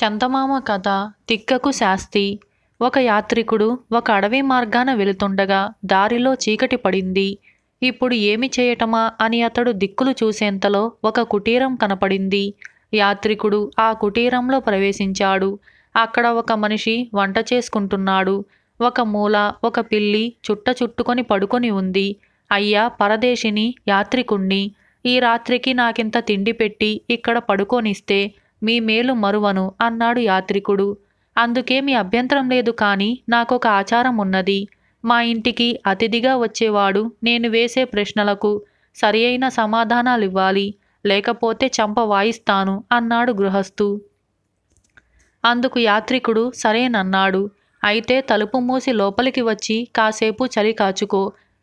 చందమామ కథ తిక్కకు శాస్తి ఒక యాత్రికుడు ఒక అడవి మార్గాన వెళుతుండగా దారిలో చీకటి పడింది ఇప్పుడు ఏమి చేయటమా అని అతడు దిక్కులు చూసేంతలో ఒక కుటీరం కనపడింది యాత్రికుడు ఆ కుటీరంలో ప్రవేశించాడు అక్కడ ఒక మనిషి వంట చేసుకుంటున్నాడు ఒక మూల ఒక పిల్లి చుట్ట చుట్టుకొని పడుకొని ఉంది అయ్యా పరదేశిని యాత్రికుణ్ణి ఈ రాత్రికి నాకింత తిండి పెట్టి ఇక్కడ పడుకోనిస్తే మీ మేలు మరువను అన్నాడు యాత్రికుడు మీ అభ్యంతరం లేదు కానీ నాకొక ఆచారం ఉన్నది మా ఇంటికి అతిథిగా వచ్చేవాడు నేను వేసే ప్రశ్నలకు సరి సమాధానాలు సమాధానాలివ్వాలి లేకపోతే చంప వాయిస్తాను అన్నాడు గృహస్థు అందుకు యాత్రికుడు సరేనన్నాడు అయితే తలుపు మూసి లోపలికి వచ్చి కాసేపు చలి కాచుకో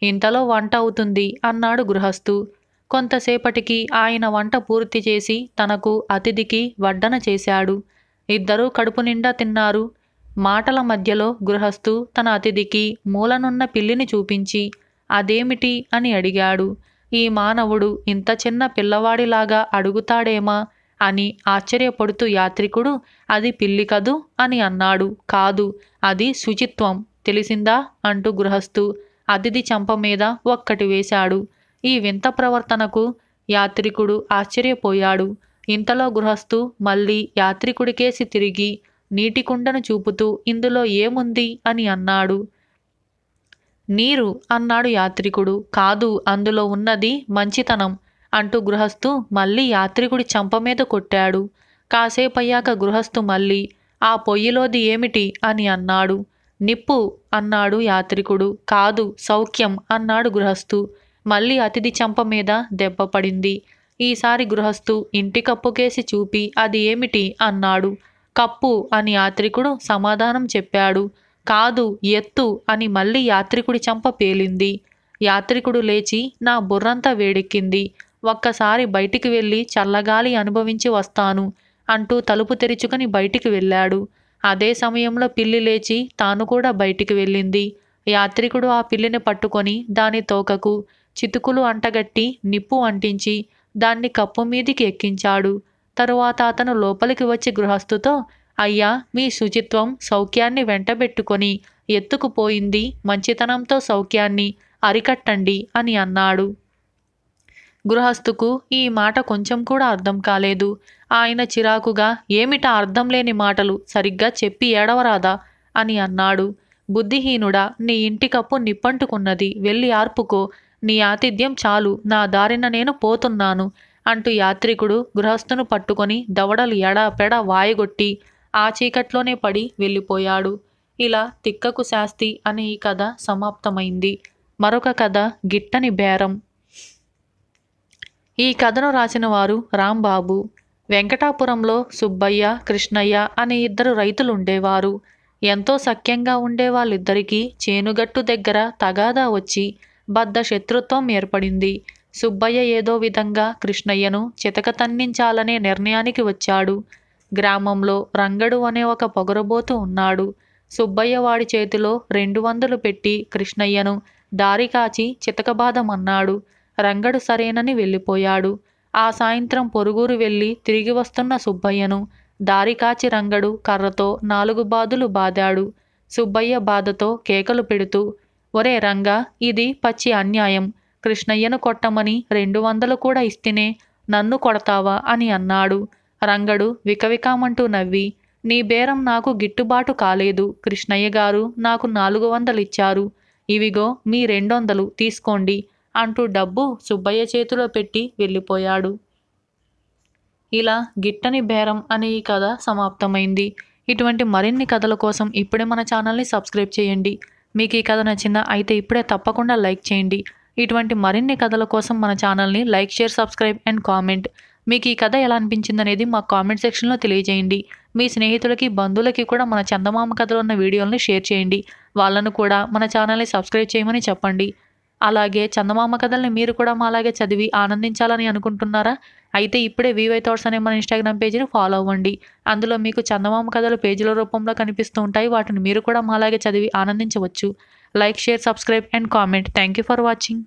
ఇంతలో వంట అవుతుంది అన్నాడు గృహస్థు కొంతసేపటికి ఆయన వంట పూర్తి చేసి తనకు అతిథికి వడ్డన చేశాడు ఇద్దరూ కడుపు నిండా తిన్నారు మాటల మధ్యలో గృహస్థు తన అతిథికి మూలనున్న పిల్లిని చూపించి అదేమిటి అని అడిగాడు ఈ మానవుడు ఇంత చిన్న పిల్లవాడిలాగా అడుగుతాడేమా అని ఆశ్చర్యపడుతూ యాత్రికుడు అది పిల్లి కదూ అని అన్నాడు కాదు అది శుచిత్వం తెలిసిందా అంటూ గృహస్థు అతిథి చంప మీద ఒక్కటి వేశాడు ఈ వింత ప్రవర్తనకు యాత్రికుడు ఆశ్చర్యపోయాడు ఇంతలో గృహస్థు మళ్ళీ యాత్రికుడికేసి తిరిగి నీటి కుండను చూపుతూ ఇందులో ఏముంది అని అన్నాడు నీరు అన్నాడు యాత్రికుడు కాదు అందులో ఉన్నది మంచితనం అంటూ గృహస్థు మళ్ళీ యాత్రికుడి చంప మీద కొట్టాడు కాసేపయ్యాక గృహస్థు మళ్ళీ ఆ పొయ్యిలోది ఏమిటి అని అన్నాడు నిప్పు అన్నాడు యాత్రికుడు కాదు సౌఖ్యం అన్నాడు గృహస్థు మళ్ళీ అతిథి చెంప మీద దెబ్బ పడింది ఈసారి గృహస్థు ఇంటి కప్పు కేసి చూపి అది ఏమిటి అన్నాడు కప్పు అని యాత్రికుడు సమాధానం చెప్పాడు కాదు ఎత్తు అని మళ్ళీ యాత్రికుడి చంప పేలింది యాత్రికుడు లేచి నా బుర్రంతా వేడెక్కింది ఒక్కసారి బయటికి వెళ్ళి చల్లగాలి అనుభవించి వస్తాను అంటూ తలుపు తెరుచుకుని బయటికి వెళ్ళాడు అదే సమయంలో పిల్లి లేచి తాను కూడా బయటికి వెళ్ళింది యాత్రికుడు ఆ పిల్లిని పట్టుకొని దాని తోకకు చితుకులు అంటగట్టి నిప్పు అంటించి దాన్ని కప్పు మీదికి ఎక్కించాడు తరువాత అతను లోపలికి వచ్చి గృహస్థుతో అయ్యా మీ శుచిత్వం సౌఖ్యాన్ని వెంటబెట్టుకొని ఎత్తుకుపోయింది మంచితనంతో సౌఖ్యాన్ని అరికట్టండి అని అన్నాడు గృహస్థుకు ఈ మాట కొంచెం కూడా అర్థం కాలేదు ఆయన చిరాకుగా ఏమిటా అర్థం లేని మాటలు సరిగ్గా చెప్పి ఏడవరాదా అని అన్నాడు బుద్ధిహీనుడా నీ ఇంటి కప్పు నిప్పంటుకున్నది వెళ్ళి ఆర్పుకో నీ ఆతిథ్యం చాలు నా దారిన నేను పోతున్నాను అంటూ యాత్రికుడు గృహస్థును పట్టుకొని దవడలు ఎడాపెడ వాయగొట్టి ఆ చీకట్లోనే పడి వెళ్ళిపోయాడు ఇలా తిక్కకు శాస్తి అనే ఈ కథ సమాప్తమైంది మరొక కథ గిట్టని బేరం ఈ కథను రాసిన వారు రాంబాబు వెంకటాపురంలో సుబ్బయ్య కృష్ణయ్య అనే ఇద్దరు రైతులు ఉండేవారు ఎంతో సఖ్యంగా ఉండే వాళ్ళిద్దరికీ చేనుగట్టు దగ్గర తగాదా వచ్చి బద్ద శత్రుత్వం ఏర్పడింది సుబ్బయ్య ఏదో విధంగా కృష్ణయ్యను చితక తన్నించాలనే నిర్ణయానికి వచ్చాడు గ్రామంలో రంగడు అనే ఒక పొగరబోతు ఉన్నాడు సుబ్బయ్య వాడి చేతిలో రెండు వందలు పెట్టి కృష్ణయ్యను దారి కాచి చితకబాధమన్నాడు రంగడు సరేనని వెళ్ళిపోయాడు ఆ సాయంత్రం పొరుగురు వెళ్ళి తిరిగి వస్తున్న సుబ్బయ్యను దారి కాచి రంగడు కర్రతో నాలుగు బాదులు బాదాడు సుబ్బయ్య బాధతో కేకలు పెడుతూ ఒరే రంగా ఇది పచ్చి అన్యాయం కృష్ణయ్యను కొట్టమని రెండు వందలు కూడా ఇస్తేనే నన్ను కొడతావా అని అన్నాడు రంగడు వికవికామంటూ నవ్వి నీ బేరం నాకు గిట్టుబాటు కాలేదు కృష్ణయ్య గారు నాకు నాలుగు వందలిచ్చారు ఇవిగో మీ రెండొందలు తీసుకోండి అంటూ డబ్బు సుబ్బయ్య చేతిలో పెట్టి వెళ్ళిపోయాడు ఇలా గిట్టని బేరం అనే ఈ కథ సమాప్తమైంది ఇటువంటి మరిన్ని కథల కోసం ఇప్పుడే మన ఛానల్ని సబ్స్క్రైబ్ చేయండి మీకు ఈ కథ నచ్చిందా అయితే ఇప్పుడే తప్పకుండా లైక్ చేయండి ఇటువంటి మరిన్ని కథల కోసం మన ఛానల్ని like share subscribe and comment మీకు ఈ కథ ఎలా అనిపించింది అనేది మా కామెంట్ సెక్షన్లో తెలియజేయండి మీ స్నేహితులకి బంధువులకి కూడా మన చందమామ కథలు ఉన్న వీడియోలను షేర్ చేయండి వాళ్ళను కూడా మన ఛానల్ని సబ్స్క్రైబ్ చేయమని చెప్పండి అలాగే చందమామ కథల్ని మీరు కూడా మాలాగే చదివి ఆనందించాలని అనుకుంటున్నారా అయితే ఇప్పుడే వివై థాట్స్ అనే మన ఇన్స్టాగ్రామ్ పేజీని ఫాలో అవ్వండి అందులో మీకు చందమామ కథలు పేజీల రూపంలో కనిపిస్తూ ఉంటాయి వాటిని మీరు కూడా మాలాగే చదివి ఆనందించవచ్చు like share subscribe and comment thank you for watching